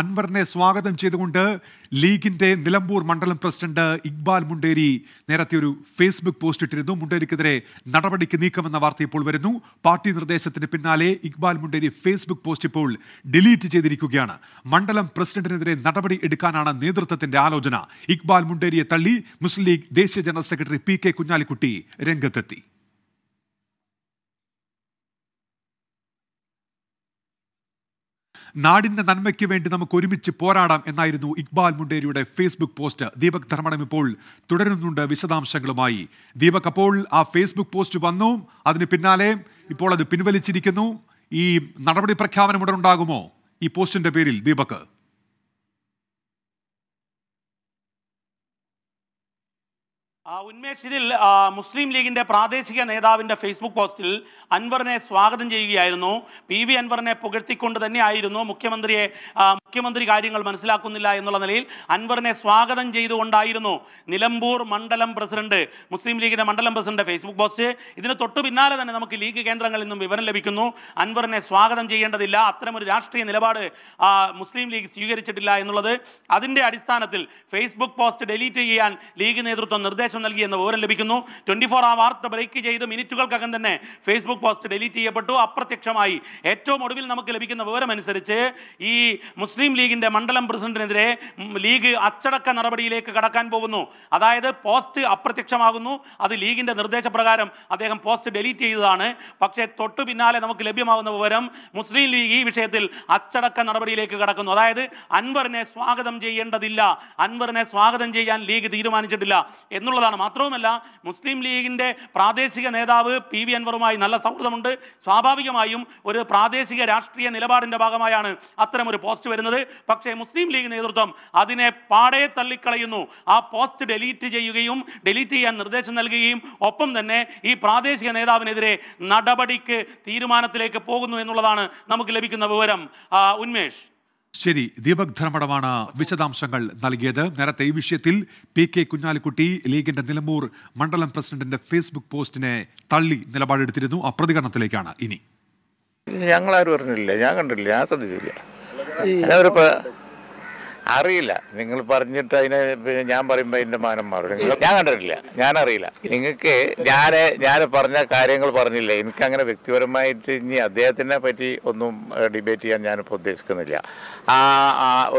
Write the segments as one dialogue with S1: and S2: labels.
S1: അൻവറിനെ സ്വാഗതം ചെയ്തുകൊണ്ട് ലീഗിൻ്റെ നിലമ്പൂർ മണ്ഡലം പ്രസിഡന്റ് ഇക്ബാൽ മുണ്ടേരി നേരത്തെ ഒരു ഫേസ്ബുക്ക് പോസ്റ്റ് ഇട്ടിരുന്നു മുണ്ടേരിക്കെതിരെ നടപടിക്ക് നീക്കമെന്ന വാർത്ത ഇപ്പോൾ വരുന്നു പാർട്ടി നിർദ്ദേശത്തിന് പിന്നാലെ ഇക്ബാൽ മുണ്ടേരി ഫേസ്ബുക്ക് പോസ്റ്റ് ഇപ്പോൾ ഡിലീറ്റ് ചെയ്തിരിക്കുകയാണ് മണ്ഡലം പ്രസിഡന്റിനെതിരെ നടപടി എടുക്കാനാണ് നേതൃത്വത്തിന്റെ ആലോചന ഇക്ബാൽ മുണ്ടേരിയെ തള്ളി മുസ്ലിം ലീഗ് ദേശീയ general secretary P K Kunhalikutty രംഗത്തെത്തി നാടിൻ്റെ നന്മയ്ക്ക് വേണ്ടി നമുക്ക് ഒരുമിച്ച് പോരാടാം എന്നായിരുന്നു ഇക്ബാൽ മുണ്ടേരിയുടെ ഫേസ്ബുക്ക് പോസ്റ്റ് ദീപക് ധർമ്മടം ഇപ്പോൾ തുടരുന്നുണ്ട് വിശദാംശങ്ങളുമായി ദീപക് അപ്പോൾ ആ ഫേസ്ബുക്ക് പോസ്റ്റ് വന്നു അതിന് പിന്നാലെ ഇപ്പോൾ അത് പിൻവലിച്ചിരിക്കുന്നു ഈ നടപടി പ്രഖ്യാപനം ഉടനുണ്ടാകുമോ ഈ പോസ്റ്റിൻ്റെ പേരിൽ ദീപക്
S2: ഉന്മേഷിതിൽ മുസ്ലിം ലീഗിൻ്റെ പ്രാദേശിക നേതാവിൻ്റെ ഫേസ്ബുക്ക് പോസ്റ്റിൽ അൻവറിനെ സ്വാഗതം ചെയ്യുകയായിരുന്നു പി വി അൻവറിനെ പുകഴ്ത്തിക്കൊണ്ട് തന്നെയായിരുന്നു മുഖ്യമന്ത്രിയെ മുഖ്യമന്ത്രി കാര്യങ്ങൾ മനസ്സിലാക്കുന്നില്ല എന്നുള്ള നിലയിൽ അൻവറിനെ സ്വാഗതം ചെയ്തുകൊണ്ടായിരുന്നു നിലമ്പൂർ മണ്ഡലം പ്രസിഡന്റ് മുസ്ലിം ലീഗിൻ്റെ മണ്ഡലം പ്രസിഡന്റ് ഫേസ്ബുക്ക് പോസ്റ്റ് ഇതിന് തൊട്ടു പിന്നാലെ തന്നെ നമുക്ക് ലീഗ് കേന്ദ്രങ്ങളിൽ നിന്നും വിവരം ലഭിക്കുന്നു അൻവറിനെ സ്വാഗതം ചെയ്യേണ്ടതില്ല അത്തരമൊരു രാഷ്ട്രീയ നിലപാട് മുസ്ലിം ലീഗ് സ്വീകരിച്ചിട്ടില്ല എന്നുള്ളത് അതിൻ്റെ അടിസ്ഥാനത്തിൽ ഫേസ്ബുക്ക് പോസ്റ്റ് ഡിലീറ്റ് ചെയ്യാൻ ലീഗ് നേതൃത്വം നിർദ്ദേശം നൽകി എന്ന വിവരം ലഭിക്കുന്നു ട്വന്റി ഫോർ ആ വാർത്ത ബ്രേക്ക് ചെയ്ത് മിനിറ്റുകൾക്കകം തന്നെ ഫേസ്ബുക്ക് പോസ്റ്റ് ഡിലീറ്റ് ചെയ്യപ്പെട്ടു അപ്രത്യക്ഷമായി ഏറ്റവും ഒടുവിൽ നമുക്ക് ലഭിക്കുന്ന വിവരമനുസരിച്ച് ഈ മുസ്ലിം ലീഗിന്റെ മണ്ഡലം പ്രസിഡന്റിനെതിരെ ലീഗ് അച്ചടക്ക നടപടിയിലേക്ക് കടക്കാൻ പോകുന്നു അതായത് പോസ്റ്റ് അപ്രത്യക്ഷമാകുന്നു അത് ലീഗിന്റെ നിർദ്ദേശപ്രകാരം അദ്ദേഹം പോസ്റ്റ് ഡിലീറ്റ് ചെയ്തതാണ് പക്ഷേ തൊട്ടു പിന്നാലെ നമുക്ക് ലഭ്യമാകുന്ന വിവരം മുസ്ലിം ലീഗ് ഈ വിഷയത്തിൽ അച്ചടക്ക നടപടിയിലേക്ക് കടക്കുന്നു അതായത് അൻവറിനെ സ്വാഗതം ചെയ്യേണ്ടതില്ല അൻവറിനെ സ്വാഗതം ചെയ്യാൻ ലീഗ് തീരുമാനിച്ചിട്ടില്ല എന്നുള്ളതാണ് എന്നുള്ളതാണ് മാത്രവുമല്ല മുസ്ലിം ലീഗിൻ്റെ പ്രാദേശിക നേതാവ് പി വി അൻവറുമായി നല്ല സൗഹൃദമുണ്ട് സ്വാഭാവികമായും ഒരു പ്രാദേശിക രാഷ്ട്രീയ നിലപാടിൻ്റെ ഭാഗമായാണ് അത്തരം ഒരു പോസ്റ്റ് വരുന്നത് പക്ഷേ മുസ്ലിം ലീഗ് നേതൃത്വം അതിനെ പാടെ തള്ളിക്കളയുന്നു ആ പോസ്റ്റ് ഡെലീറ്റ് ചെയ്യുകയും ഡെലീറ്റ് ചെയ്യാൻ നിർദ്ദേശം നൽകുകയും ഒപ്പം തന്നെ ഈ പ്രാദേശിക നേതാവിനെതിരെ നടപടിക്ക് തീരുമാനത്തിലേക്ക് പോകുന്നു എന്നുള്ളതാണ് നമുക്ക് ലഭിക്കുന്ന വിവരം ഉന്മേഷ്
S1: ശരി ദീപക് ധർമ്മടമാണ് വിശദാംശങ്ങൾ നൽകിയത് നേരത്തെ ഈ വിഷയത്തിൽ പി കെ കുഞ്ഞാലിക്കുട്ടി ലീഗിന്റെ നിലമ്പൂർ മണ്ഡലം പ്രസിഡന്റിന്റെ ഫേസ്ബുക്ക് പോസ്റ്റിനെ തള്ളി നിലപാടെടുത്തിരുന്നു ആ പ്രതികരണത്തിലേക്കാണ് ഇനി
S3: ഞങ്ങളാരും അറിഞ്ഞില്ല ഞാൻ കണ്ടില്ല ഞാൻ ശ്രദ്ധിച്ചില്ല അറിയില്ല നിങ്ങൾ പറഞ്ഞിട്ട് അതിനെ ഞാൻ പറയുമ്പോ എന്റെ മാനം മാറും ഞാൻ കണ്ടിട്ടില്ല ഞാൻ അറിയില്ല നിങ്ങൾക്ക് ഞാൻ ഞാൻ പറഞ്ഞ കാര്യങ്ങൾ പറഞ്ഞില്ല എനിക്ക് അങ്ങനെ വ്യക്തിപരമായിട്ട് ഇനി അദ്ദേഹത്തിനെ പറ്റി ഒന്നും ഡിബേറ്റ് ചെയ്യാൻ ഞാനിപ്പോൾ ഉദ്ദേശിക്കുന്നില്ല ആ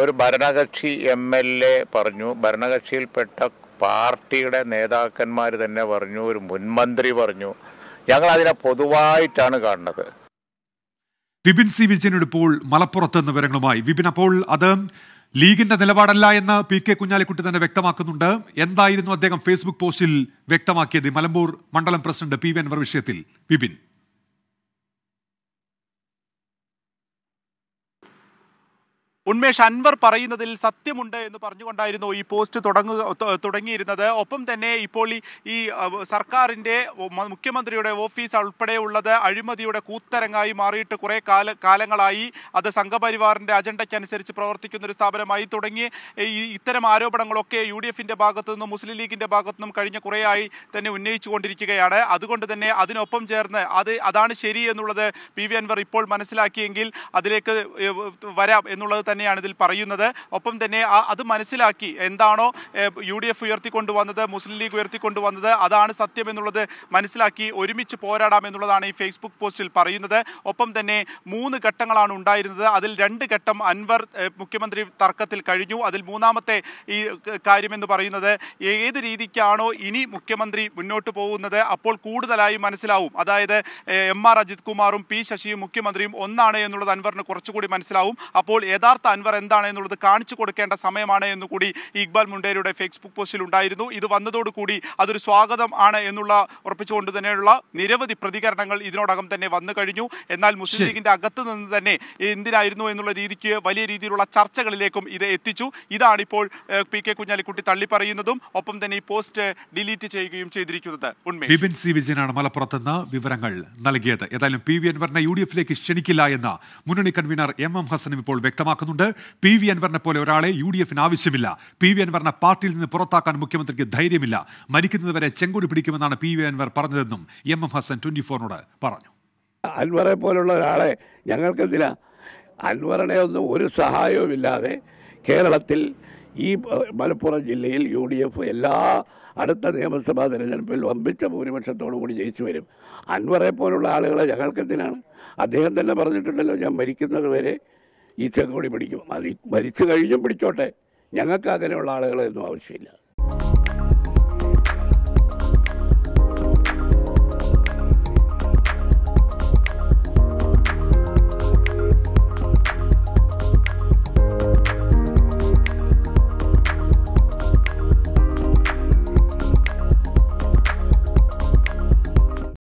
S3: ഒരു ഭരണകക്ഷി എം എൽ എ പറഞ്ഞു ഭരണകക്ഷിയിൽപ്പെട്ട പാർട്ടിയുടെ നേതാക്കന്മാർ തന്നെ പറഞ്ഞു ഒരു മുൻമന്ത്രി പറഞ്ഞു ഞങ്ങൾ അതിനെ പൊതുവായിട്ടാണ്
S1: കാണുന്നത് വിപിൻ സി വിജയൻ ഇപ്പോൾ മലപ്പുറത്ത് എന്ന വിവരങ്ങളുമായി വിപിൻ അപ്പോൾ അത് ലീഗിന്റെ നിലപാടല്ല എന്ന് പി കെ കുഞ്ഞാലിക്കുട്ടി തന്നെ വ്യക്തമാക്കുന്നുണ്ട് എന്തായിരുന്നു അദ്ദേഹം ഫേസ്ബുക്ക് പോസ്റ്റിൽ വ്യക്തമാക്കിയത് മലമ്പൂർ മണ്ഡലം പ്രസിഡന്റ് പി വി അൻവർ വിഷയത്തിൽ വിപിൻ ഉന്മേഷ്
S3: അൻവർ പറയുന്നതിൽ സത്യമുണ്ട് എന്ന് പറഞ്ഞുകൊണ്ടായിരുന്നു ഈ പോസ്റ്റ് തുടങ്ങുക തുടങ്ങിയിരുന്നത് ഒപ്പം തന്നെ ഇപ്പോൾ ഈ സർക്കാരിൻ്റെ മുഖ്യമന്ത്രിയുടെ ഓഫീസ് ഉൾപ്പെടെയുള്ളത് അഴിമതിയുടെ കൂത്തരങ്ങായി മാറിയിട്ട് കുറേ കാല കാലങ്ങളായി അത് സംഘപരിവാറിൻ്റെ അജണ്ടയ്ക്കനുസരിച്ച് പ്രവർത്തിക്കുന്ന ഒരു സ്ഥാപനമായി തുടങ്ങി ഇത്തരം ആരോപണങ്ങളൊക്കെ യു ഡി എഫിൻ്റെ ഭാഗത്തു നിന്നും മുസ്ലിം ലീഗിൻ്റെ ഭാഗത്തു നിന്നും കഴിഞ്ഞ കുറേയായി തന്നെ ഉന്നയിച്ചുകൊണ്ടിരിക്കുകയാണ് അതുകൊണ്ട് തന്നെ അതിനൊപ്പം ചേർന്ന് അത് അതാണ് ശരി എന്നുള്ളത് പി വി അൻവർ ഇപ്പോൾ മനസ്സിലാക്കിയെങ്കിൽ അതിലേക്ക് വരാം എന്നുള്ളത് തന്നെ തന്നെയാണ് ഇതിൽ പറയുന്നത് ഒപ്പം തന്നെ അത് മനസ്സിലാക്കി എന്താണോ യു ഡി എഫ് ഉയർത്തിക്കൊണ്ടുവന്നത് മുസ്ലിം ലീഗ് ഉയർത്തിക്കൊണ്ടുവന്നത് അതാണ് സത്യം എന്നുള്ളത് മനസ്സിലാക്കി ഒരുമിച്ച് പോരാടാം എന്നുള്ളതാണ് ഈ ഫേസ്ബുക്ക് പോസ്റ്റിൽ പറയുന്നത് ഒപ്പം തന്നെ മൂന്ന് ഘട്ടങ്ങളാണ് ഉണ്ടായിരുന്നത് അതിൽ രണ്ട് ഘട്ടം അൻവർ മുഖ്യമന്ത്രി തർക്കത്തിൽ കഴിഞ്ഞു അതിൽ മൂന്നാമത്തെ ഈ കാര്യമെന്ന് പറയുന്നത് ഏത് രീതിക്കാണോ ഇനി മുഖ്യമന്ത്രി മുന്നോട്ട് പോകുന്നത് അപ്പോൾ കൂടുതലായി മനസ്സിലാവും അതായത് എം ആർ അജിത് കുമാറും പി ശശിയും മുഖ്യമന്ത്രിയും ഒന്നാണ് എന്നുള്ളത് അൻവറിന് കുറച്ചുകൂടി മനസ്സിലാവും അപ്പോൾ യഥാർത്ഥ യഥാർത്ഥ അൻവർ എന്താണ് എന്നുള്ളത് കാണിച്ചു കൊടുക്കേണ്ട സമയമാണ് കൂടി ഇക്ബാൽ മുണ്ടേരിയുടെ ഫേസ്ബുക്ക് പോസ്റ്റിൽ ഉണ്ടായിരുന്നു ഇത് വന്നതോടുകൂടി അതൊരു സ്വാഗതം ആണ് എന്നുള്ള ഉറപ്പിച്ചുകൊണ്ട് തന്നെയുള്ള നിരവധി പ്രതികരണങ്ങൾ ഇതിനോടകം തന്നെ വന്നു കഴിഞ്ഞു എന്നാൽ മുസ്ലിം ലീഗിന്റെ അകത്ത് നിന്ന് തന്നെ എന്തിനായിരുന്നു എന്നുള്ള രീതിക്ക് വലിയ രീതിയിലുള്ള ചർച്ചകളിലേക്കും ഇത് എത്തിച്ചു ഇതാണിപ്പോൾ പി കെ കുഞ്ഞാലിക്കുട്ടി പറയുന്നതും ഒപ്പം തന്നെ ഈ പോസ്റ്റ് ഡിലീറ്റ് ചെയ്യുകയും ചെയ്തിരിക്കുന്നത് ബിപിൻ
S1: സി വിജയനാണ് മലപ്പുറത്ത് വിവരങ്ങൾ നൽകിയത് ഏതായാലും പി വി അൻവറിനെ യു ഡി എഫിലേക്ക് ക്ഷണിക്കില്ല എന്ന് മുന്നണി കൺവീനർ എം എം ഹസനും ഇപ്പോൾ വ്യക്തമാക്കുന്നു കാണുന്നുണ്ട് പി വി അൻവറിനെ പോലെ ഒരാളെ യു ഡി എഫിന് ആവശ്യമില്ല പി വി അൻവറിനെ പാർട്ടിയിൽ നിന്ന് പുറത്താക്കാൻ മുഖ്യമന്ത്രിക്ക് ധൈര്യമില്ല മരിക്കുന്നതുവരെ ചെങ്കുടി പിടിക്കുമെന്നാണ് പി വി അൻവർ പറഞ്ഞതെന്നും എം എം ഹസൻ ട്വന്റി ഫോറിനോട് പറഞ്ഞു
S2: അൻവറെ പോലുള്ള ഒരാളെ ഞങ്ങൾക്ക് അൻവറിനെ ഒന്നും ഒരു ഇല്ലാതെ കേരളത്തിൽ ഈ മലപ്പുറം ജില്ലയിൽ യു ഡി എഫ് എല്ലാ അടുത്ത നിയമസഭാ തെരഞ്ഞെടുപ്പിൽ വമ്പിച്ച ഭൂരിപക്ഷത്തോടു കൂടി ജയിച്ചു വരും അൻവറെ പോലുള്ള ആളുകളെ ഞങ്ങൾക്കെന്തിനാണ് അദ്ദേഹം തന്നെ പറഞ്ഞിട്ടുണ്ടല്ലോ ഞാൻ മരിക്കുന്നത് വരെ ഈ ചെങ്കോടി പിടിക്കും അത് മരിച്ചു കഴിഞ്ഞും പിടിച്ചോട്ടെ ഞങ്ങൾക്ക് അങ്ങനെയുള്ള ആളുകളൊന്നും ആവശ്യമില്ല